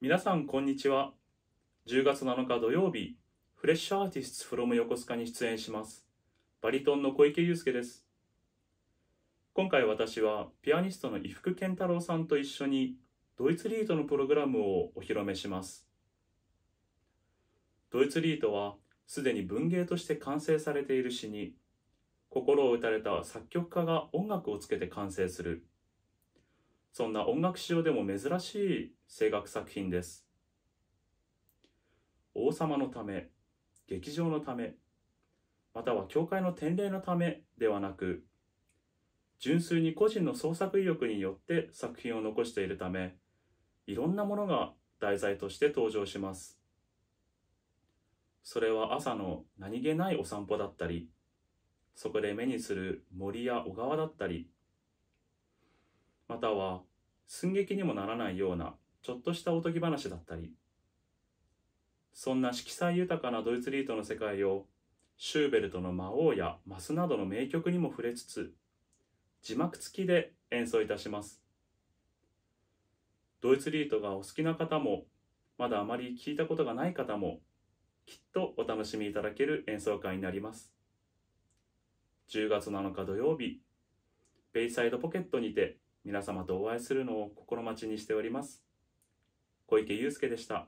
皆さんこんにちは10月7日土曜日フレッシュアーティスト f r o 横須賀に出演しますバリトンの小池祐介です今回私はピアニストの伊福健太郎さんと一緒にドイツリートのプログラムをお披露目しますドイツリートはすでに文芸として完成されている詩に心を打たれた作曲家が音楽をつけて完成するそんな音楽史上でも珍しい声楽作品です。王様のため、劇場のため、または教会の典礼のためではなく、純粋に個人の創作意欲によって作品を残しているため、いろんなものが題材として登場します。それは朝の何気ないお散歩だったり、そこで目にする森や小川だったり、または寸劇にもならないようなちょっとしたおとぎ話だったりそんな色彩豊かなドイツリートの世界をシューベルトの「魔王」や「マス」などの名曲にも触れつつ字幕付きで演奏いたしますドイツリートがお好きな方もまだあまり聞いたことがない方もきっとお楽しみいただける演奏会になります10月7日土曜日ベイサイドポケットにて皆様とお会いするのを心待ちにしております。小池祐介でした。